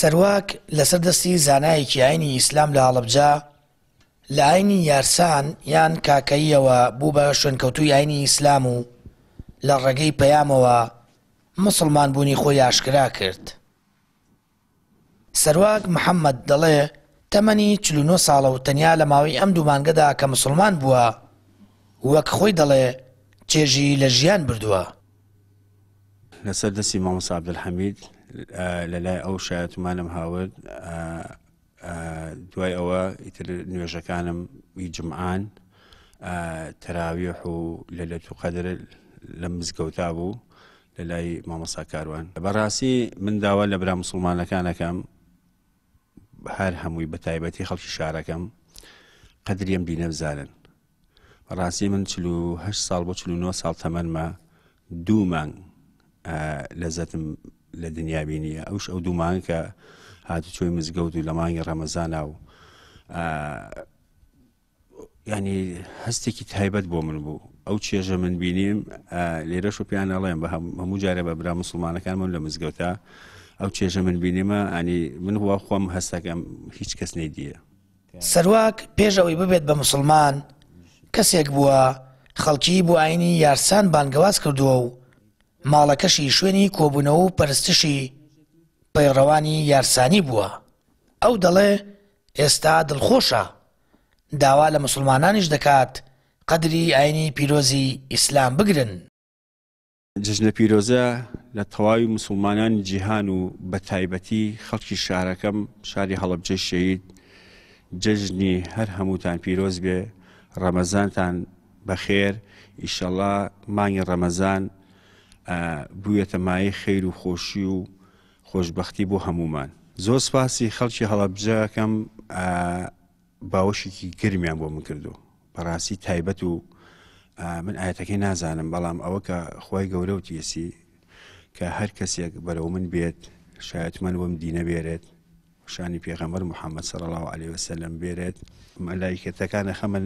سەرواک لەسەر دەستی زانایەکی ئاینی ئیسلام لە هەڵبجا لە ئاینی یارسان یان کاکەیەوە بوو بە شوێنکەوتوی ئاینی ئیسلام و لە ڕێگەی پەیامەوە مسلمان بوونی خۆی ئاشکرا کرد. سەرواک محەممەد دەڵێ تەمەنی 49 ساڵە و تەنیا لە ماوەی ئەم دومانگەدا کە مسلمان بووە وەک خۆی دەڵێ چێژی لە ژیان بردووە. لەسەر دەستی مامۆسا عبدالحەمید لە لای ئەو شایەتمانم هاورد دوای ئەوە ئیتر نوێژەکانم ویجمعان تەراویح و لە لە تو قەدر لە مزگەوتا بوو لە لای مامەسا کاروان بەڕاستی من داوا لە برا مسلمانەکانەکەم هەر هەمووی بە تایبەتی خەڵکی شارەکەم قەدریم دی نەبزانن ڕاستی من چه ساڵ بۆ چ ساڵ تەمەمە دوو مانگ لە زەتم لە دنیابینیە ئەوش ئەو دوومان کە هاتو چۆی مزگەوت و لە مانگی ڕەمەزانە و ینی هەستێکی تایبەت بۆ من بوو ئەو چێژە من بینیم لێرەش و پیان ئەڵێم بە هەموو جارە بە برا مسلمانەکان من لە مزگەوتە ئەو چێژە من بینیمە ئەنی من وا خۆم هەستەکەم هیچ کەس نەیدیە سەرواک پێشەوەی ببێت بە مسلمان کەسێک بووە خەڵکی بۆ ئاینی یارسان بانگەواز کردووە و ماڵەکەشی شوێنی کۆبوونەوە و پەرستشی پەیڕەوانی یارسانی بووە ئەو دەڵێ ئێستا دڵخۆشە داوا لە مسلمانانیش دەکات قدری ئاینی پیرۆزی ئیسلام بگرن جژنە پیرۆزە لە تەواوی مسلمانانی جیهان و بە تایبەتی خەڵکی شارەکەم شاری هەڵبجە شەید جژنی هەر هەمووتان پیرۆز بێ ڕەمەزانتان بەخێر ئیشەڵا مانگی ڕەمەزان بوویەتە مای خیر و خۆشی و خۆشببختی بۆ هەمومان زۆر سپاسی خەڵکی هەڵەبجەکەم باوەشێکی گرمیان بۆ من کردو بەڕاستی تایبەت و من ئاەتەکەی نازانم بەڵام ئەوە کە خی گەورە و تیسی کە هەر کەسێک بەرەو من بێت شاید من بۆم دینە بێرێت شانی پێغەمەر محەممەد سەر الله عليه وسلم بێرێت مەلایکەتەکانە خەمە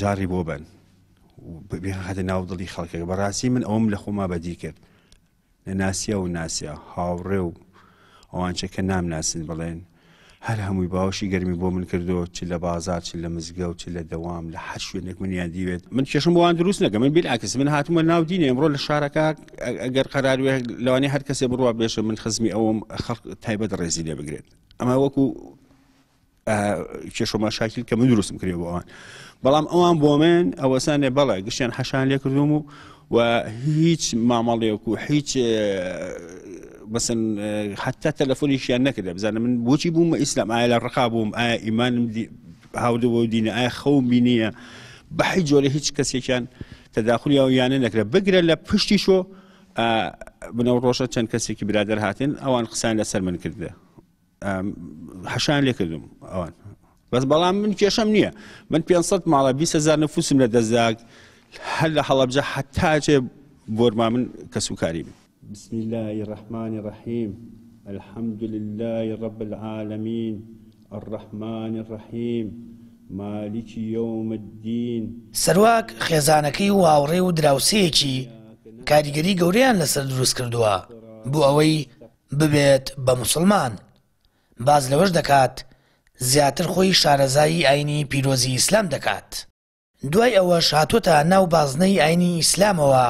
جاری بۆ بن هەتە ناودڵی خەڵکەکە بەڕاستی من ئەوم لە خۆما بەدی کرد نەناسیە و ناسیە هاوڕێ و ئەوانچە کە نامناسن بڵێن هەر هەمووی باوشی گەرمی بۆ من کردو چی لە بازار چی لە مزگە و چی لە دەوام لە حەر شوێنێک منیان دیوێت من کێشم بۆوان دروست نەکە من بیل ئاکس من هاتممە ناودینێ ئەمڕۆ لە شارەکە ئەگەر قەراروێ لەوانی هەر کەسێ بڕوا بێشە من خزمی ئەوم خەڵ تایبەت ڕێزی لێ بگرێت ئەمە وەکو کێشۆمە شاکیل کە من دروستم کردێ ئەوان بەڵام ئەوان بۆ من ئەوەسانێ بەڵێ گشتیان حەشان لێ کردوم و و هیچ مامەڵێک و هیچ بەسن حتا تەلەفۆنیشیان نەکردە بزانە من بۆچی بوومە ئیسلام ئایا لە ڕقا بووم ئایا ئیمانم هاودەوە دینە ئایا خەوم بینیە بەحی جۆرە هیچ کەسێکیان تەداخلی ئەو یانە نەکرێت بگرە لە پشتی شۆ بنەو ڕۆژە چەند کەسێکی برادر هاتن ئەوان قسان لەسەر من کردە حەشان لێکردم ئەوان بەس بەڵام من کێشەم نییە من 500 ماڵە 20هزار نفوسم لە دەزاک هەر لە حەڵەبجە حتاچێ بۆرما من کەسوکاری بن بسم الله الرحمن الرحيم الحمد لله رب العالمين الرحمن الرحيم مالیکی یومدین سەرواک خێزانەکەی واوڕێ و دراوسەیەکی کاریگەری گەوریان لەسەر دروست کردووە بۆ ئەوەی ببێت بە مسلمان باز لەوەش دەکات زیاتر خۆی شارەزایی ئاینی پیرۆزی ئیسلام دەکات دوای ئەوەش هاتوۆتە ناو بازنەی ئاینی ئیسلامەوە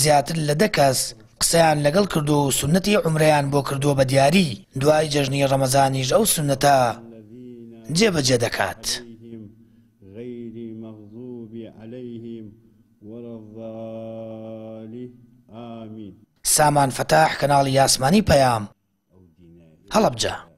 زیاتر لە دەکەس قسەیان لەگەڵ کرد و سنەتی عمریان بۆ کردووە بە دیاری دوای جەژنی ڕەمەزانیش ئەو سنەتە جێبەجێ دەکات. سامان فتاح کەناڵی یاسمانی پەیام هەڵبجە.